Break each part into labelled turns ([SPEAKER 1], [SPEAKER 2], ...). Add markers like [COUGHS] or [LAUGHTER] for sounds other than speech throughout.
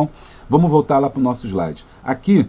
[SPEAKER 1] bom? Vamos voltar lá para o nosso slide. Aqui,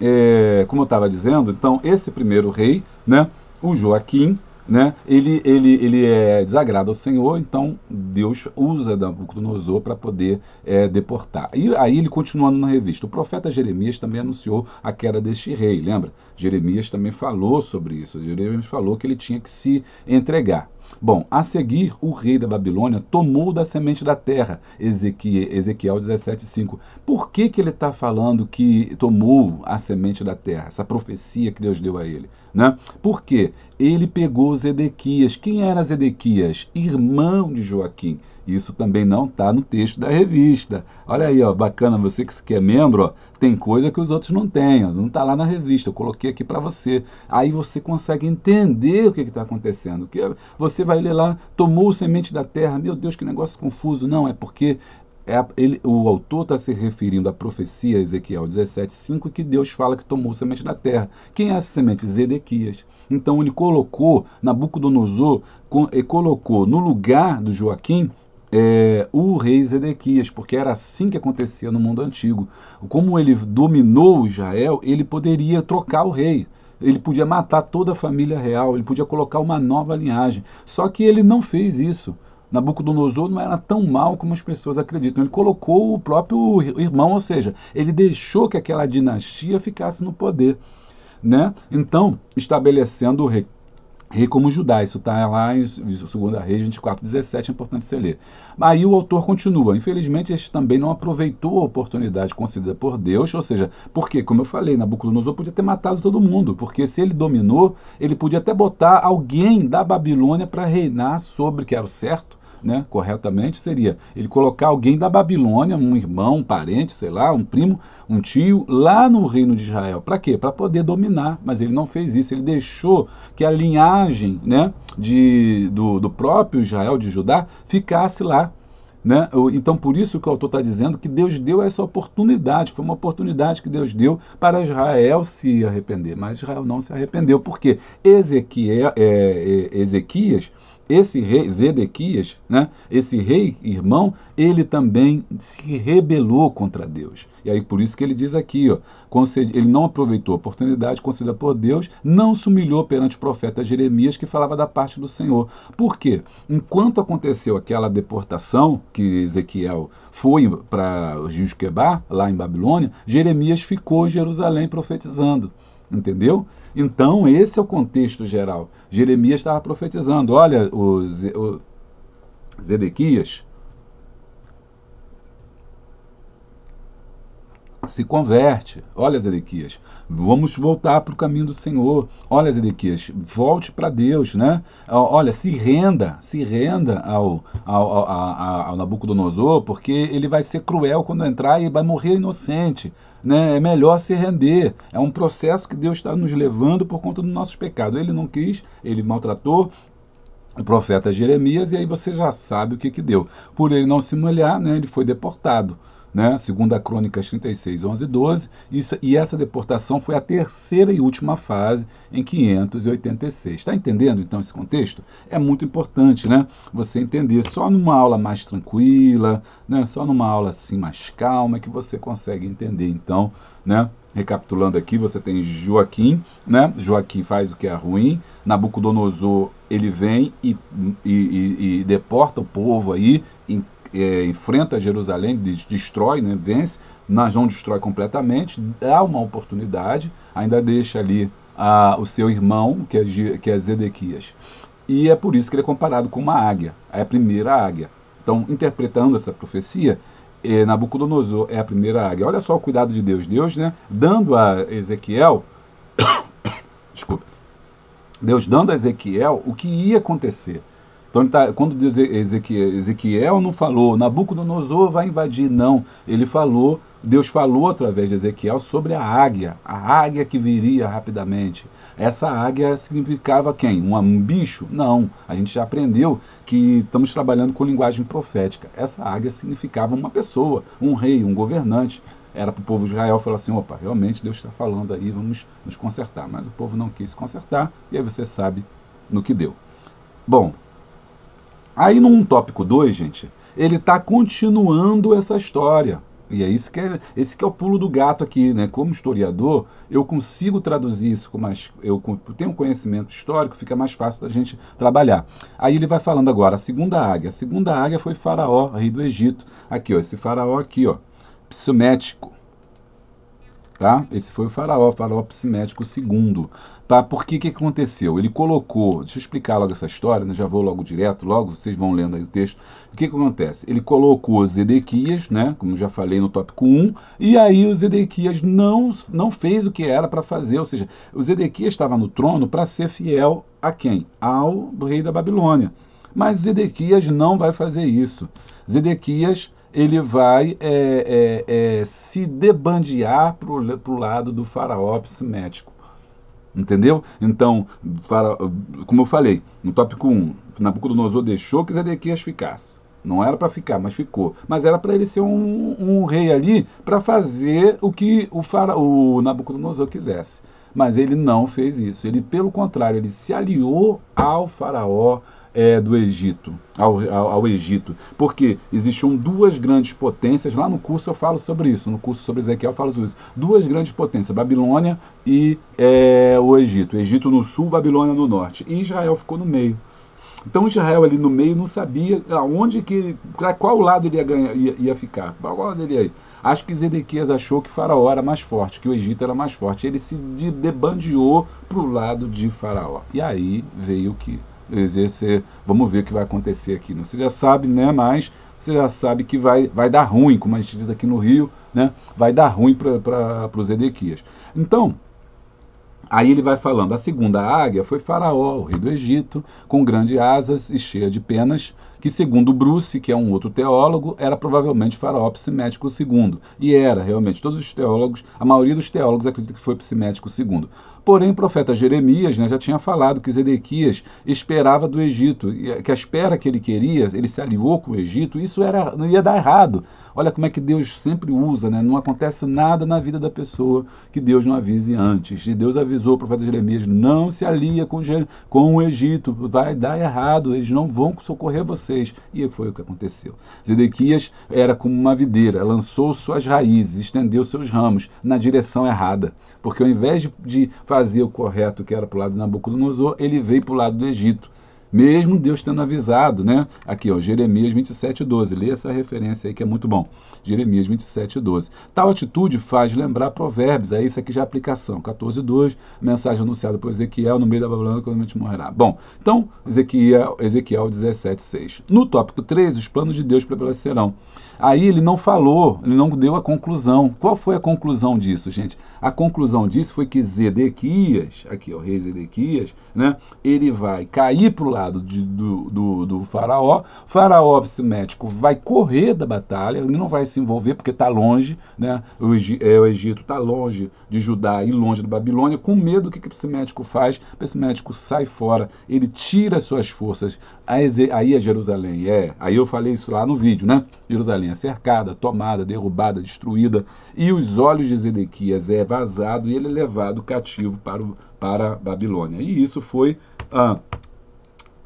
[SPEAKER 1] é, como eu estava dizendo, então, esse primeiro rei, né, o Joaquim, né, ele, ele, ele é desagrado ao Senhor, então Deus usa Nabucodonosor para poder é, deportar. E aí ele continuando na revista, o profeta Jeremias também anunciou a queda deste rei, lembra? Jeremias também falou sobre isso, Jeremias falou que ele tinha que se entregar. Bom, a seguir, o rei da Babilônia tomou da semente da terra, Ezequiel 17,5. Por que, que ele está falando que tomou a semente da terra, essa profecia que Deus deu a ele? Né? Por quê? Ele pegou Zedequias. Quem era Zedequias? Irmão de Joaquim. Isso também não está no texto da revista. Olha aí, ó, bacana, você que é membro, ó, tem coisa que os outros não têm, ó, não está lá na revista, eu coloquei aqui para você. Aí você consegue entender o que está acontecendo. Que você vai ler lá, tomou semente da terra, meu Deus, que negócio confuso. Não, é porque é, ele, o autor está se referindo à profecia Ezequiel 17,5, que Deus fala que tomou semente da terra. Quem é essa semente? Zedequias. Então ele colocou, Nabucodonosor, e colocou no lugar do Joaquim é, o rei Zedequias, porque era assim que acontecia no mundo antigo. Como ele dominou Israel, ele poderia trocar o rei. Ele podia matar toda a família real, ele podia colocar uma nova linhagem. Só que ele não fez isso. Nabucodonosor não era tão mal como as pessoas acreditam. Ele colocou o próprio irmão, ou seja, ele deixou que aquela dinastia ficasse no poder. Né? Então, estabelecendo o rei Rei como Judá, isso está lá em 2 Reis 24, 17, é importante você ler. Aí o autor continua, infelizmente este também não aproveitou a oportunidade concedida por Deus, ou seja, porque, como eu falei, Nabucodonosor podia ter matado todo mundo, porque se ele dominou, ele podia até botar alguém da Babilônia para reinar sobre, que era o certo, né, corretamente, seria ele colocar alguém da Babilônia, um irmão, um parente, sei lá, um primo, um tio, lá no reino de Israel. Para quê? Para poder dominar. Mas ele não fez isso. Ele deixou que a linhagem né, de, do, do próprio Israel, de Judá, ficasse lá. Né? Então, por isso que o autor está dizendo que Deus deu essa oportunidade, foi uma oportunidade que Deus deu para Israel se arrepender, mas Israel não se arrependeu, porque Ezequiel, é, é, Ezequias esse rei Zedequias, né, esse rei irmão, ele também se rebelou contra Deus. E aí por isso que ele diz aqui, ó, ele não aproveitou a oportunidade concedida por Deus, não se humilhou perante o profeta Jeremias que falava da parte do Senhor. Por quê? Enquanto aconteceu aquela deportação que Ezequiel foi para Jusquebar, lá em Babilônia, Jeremias ficou em Jerusalém profetizando. Entendeu? Então, esse é o contexto geral. Jeremias estava profetizando: olha, o, Zedequias se converte. Olha, Zedequias, vamos voltar para o caminho do Senhor. Olha, Zedequias, volte para Deus, né? Olha, se renda, se renda ao, ao, ao, ao, Nabucodonosor, porque ele vai ser cruel quando entrar e vai morrer inocente. Né? É melhor se render. É um processo que Deus está nos levando por conta dos nossos pecados. Ele não quis, ele maltratou, o profeta Jeremias, e aí você já sabe o que, que deu. Por ele não se molhar, né, ele foi deportado né? segundo a Crônicas 36, 11 e 12, isso, e essa deportação foi a terceira e última fase em 586. Está entendendo, então, esse contexto? É muito importante, né? Você entender só numa aula mais tranquila, né? só numa aula assim mais calma, que você consegue entender, então, né? Recapitulando aqui, você tem Joaquim, né? Joaquim faz o que é ruim, Nabucodonosor, ele vem e, e, e, e deporta o povo aí, é, enfrenta Jerusalém, destrói, né, vence, mas não destrói completamente, dá uma oportunidade, ainda deixa ali a, o seu irmão, que é, que é Zedequias. E é por isso que ele é comparado com uma águia, é a primeira águia. Então, interpretando essa profecia, é, Nabucodonosor é a primeira águia. Olha só o cuidado de Deus. Deus, né, dando a Ezequiel. [COUGHS] Desculpa. Deus dando a Ezequiel o que ia acontecer. Então, tá, quando diz Ezequiel, Ezequiel não falou, Nabucodonosor vai invadir, não. Ele falou, Deus falou através de Ezequiel sobre a águia, a águia que viria rapidamente. Essa águia significava quem? Um bicho? Não. A gente já aprendeu que estamos trabalhando com linguagem profética. Essa águia significava uma pessoa, um rei, um governante. Era para o povo de Israel falar assim: opa, realmente Deus está falando aí, vamos nos consertar. Mas o povo não quis consertar, e aí você sabe no que deu. Bom, Aí num tópico 2, gente, ele está continuando essa história. E é isso que é, esse que é o pulo do gato aqui, né? Como historiador, eu consigo traduzir isso com mais. Eu tenho conhecimento histórico, fica mais fácil da gente trabalhar. Aí ele vai falando agora, a segunda águia. A segunda águia foi Faraó, rei do Egito. Aqui, ó, esse Faraó aqui, ó, psumético. Tá? Esse foi o faraó, faraó Psimético II. Tá? Por que que aconteceu? Ele colocou, deixa eu explicar logo essa história, né? já vou logo direto, logo vocês vão lendo aí o texto. O que que acontece? Ele colocou Zedequias, né? como já falei no tópico 1, e aí o Zedequias não, não fez o que era para fazer, ou seja, o Zedequias estava no trono para ser fiel a quem? Ao rei da Babilônia. Mas Zedequias não vai fazer isso. Zedequias ele vai é, é, é, se debandear para o lado do faraó psimético. Entendeu? Então, para, como eu falei, no tópico 1, Nabucodonosor deixou que Zedequias ficasse. Não era para ficar, mas ficou. Mas era para ele ser um, um rei ali para fazer o que o, fara, o Nabucodonosor quisesse. Mas ele não fez isso. Ele, pelo contrário, ele se aliou ao faraó é, do Egito, ao, ao, ao, Egito, porque existiam duas grandes potências, lá no curso eu falo sobre isso, no curso sobre Ezequiel eu falo sobre isso, duas grandes potências, Babilônia e é, o Egito, Egito no sul, Babilônia no norte, e Israel ficou no meio. Então Israel ali no meio não sabia aonde que, para qual lado ele ia, ganhar, ia, ia ficar, para qual lado ele ia ir. Acho que Zedequias achou que Faraó era mais forte, que o Egito era mais forte. Ele se debandeou para o lado de Faraó. E aí veio o que exercer. Vamos ver o que vai acontecer aqui. Né? Você já sabe, né? Mas você já sabe que vai, vai dar ruim, como a gente diz aqui no Rio, né? Vai dar ruim para os Edequias. Então, aí ele vai falando: a segunda águia foi Faraó, o rei do Egito, com grandes asas e cheia de penas que, segundo Bruce, que é um outro teólogo, era provavelmente faraó Psimético II. E era, realmente. Todos os teólogos, a maioria dos teólogos acredita que foi Psimético II. Porém, o profeta Jeremias né, já tinha falado que Zedequias esperava do Egito, eh, que a espera que ele queria, ele se aliou com o Egito, isso era, não ia dar errado. Olha como é que Deus sempre usa, né? não acontece nada na vida da pessoa que Deus não avise antes. E Deus avisou o profeta Jeremias: não se alia com, com o Egito, vai dar errado, eles não vão socorrer você vocês. E foi o que aconteceu. Zedequias era como uma videira, lançou suas raízes, estendeu seus ramos na direção errada. Porque ao invés de fazer o correto que era para o lado de Nabucodonosor, ele veio para o lado do Egito mesmo Deus tendo avisado, né? Aqui, ó, Jeremias 27, 12. Lê essa referência aí que é muito bom. Jeremias 27, 12. Tal atitude faz lembrar provérbios, Aí é isso aqui já é aplicação. 14, 2, mensagem anunciada por Ezequiel, no meio da Babilônia, quando a gente morrerá. Bom, então, Ezequiel, Ezequiel 17, 6. No tópico 3, os planos de Deus prevalecerão. Aí ele não falou, ele não deu a conclusão. Qual foi a conclusão disso, gente? A conclusão disso foi que Zedequias, aqui, ó, rei Zedequias, né? Ele vai cair para o lado lado de, do, do, do, faraó. O faraó psimético vai correr da batalha, ele não vai se envolver porque está longe, né? o, é, o Egito está longe de Judá e longe da Babilônia. Com medo, o que, que o psimético faz? O psimético sai fora, ele tira suas forças. Aí é Jerusalém, é. Aí eu falei isso lá no vídeo, né? Jerusalém é cercada, tomada, derrubada, destruída. E os olhos de Zedequias é vazado e ele é levado cativo para, o, para a Babilônia. E isso foi ah,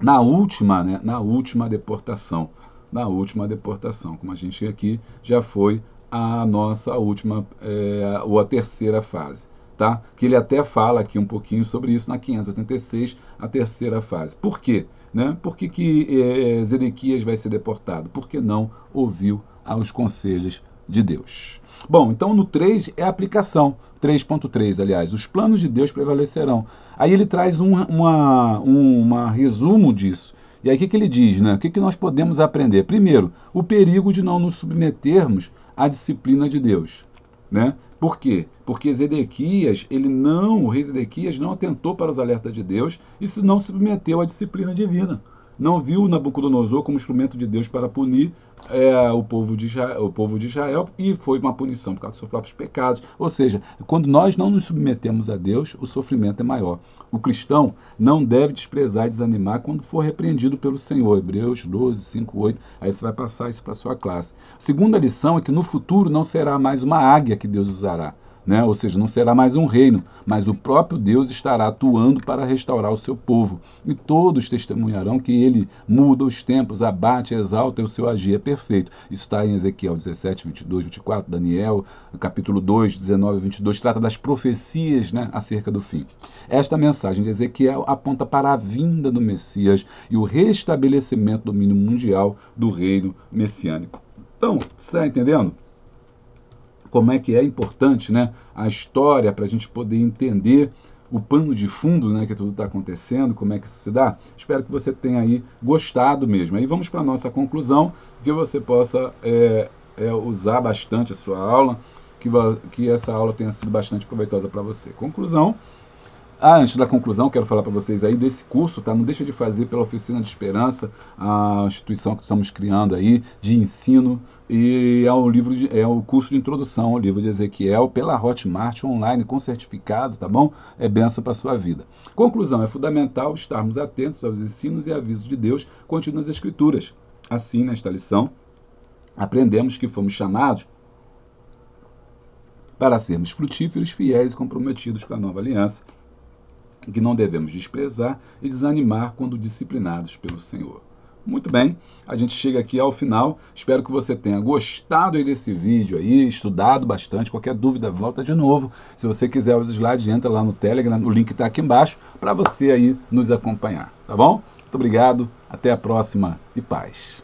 [SPEAKER 1] na última, né, na última deportação, na última deportação, como a gente aqui já foi a nossa última é, ou a terceira fase, tá? Que ele até fala aqui um pouquinho sobre isso na 586, a terceira fase. Por quê? Né? Por que, que é, Zedequias vai ser deportado? Porque não ouviu aos conselhos de Deus. Bom, então no 3 é a aplicação. 3.3, aliás, os planos de Deus prevalecerão. Aí ele traz um uma, um, uma resumo disso. E aí o que, que ele diz? Né? O que, que nós podemos aprender? Primeiro, o perigo de não nos submetermos à disciplina de Deus. Né? Por quê? Porque Zedequias, ele não, o rei Zedequias não atentou para os alertas de Deus e se não submeteu à disciplina divina. Não viu Nabucodonosor como instrumento de Deus para punir é, o, povo de Israel, o povo de Israel e foi uma punição por causa dos seus próprios pecados. Ou seja, quando nós não nos submetemos a Deus, o sofrimento é maior. O cristão não deve desprezar e desanimar quando for repreendido pelo Senhor. Hebreus 12, 5, 8. Aí você vai passar isso para a sua classe. A segunda lição é que no futuro não será mais uma águia que Deus usará né? Ou seja, não será mais um reino, mas o próprio Deus estará atuando para restaurar o seu povo. E todos testemunharão que ele muda os tempos, abate, exalta e o seu agir é perfeito. Isso está em Ezequiel 17, 22, 24, Daniel, capítulo 2, 19 22, trata das profecias né, acerca do fim. Esta mensagem de Ezequiel aponta para a vinda do Messias e o restabelecimento do domínio mundial do reino messiânico. Então, está entendendo? como é que é importante né, a história para a gente poder entender o pano de fundo né, que tudo está acontecendo, como é que isso se dá. Espero que você tenha aí gostado mesmo. Aí vamos para a nossa conclusão, que você possa é, é, usar bastante a sua aula, que, que essa aula tenha sido bastante proveitosa para você. Conclusão, ah, antes da conclusão, quero falar para vocês aí desse curso, tá? Não deixa de fazer pela Oficina de Esperança, a instituição que estamos criando aí de ensino e é o livro de, é o curso de introdução ao livro de Ezequiel pela Hotmart online com certificado, tá bom? É benção para sua vida. Conclusão, é fundamental estarmos atentos aos ensinos e avisos de Deus contidos nas escrituras. Assim, nesta lição, aprendemos que fomos chamados para sermos frutíferos, fiéis e comprometidos com a nova aliança que não devemos desprezar e desanimar quando disciplinados pelo Senhor. Muito bem, a gente chega aqui ao final. Espero que você tenha gostado desse vídeo aí, estudado bastante. Qualquer dúvida, volta de novo. Se você quiser os slides, entra lá no Telegram, o link está aqui embaixo, para você aí nos acompanhar, tá bom? Muito obrigado, até a próxima e paz.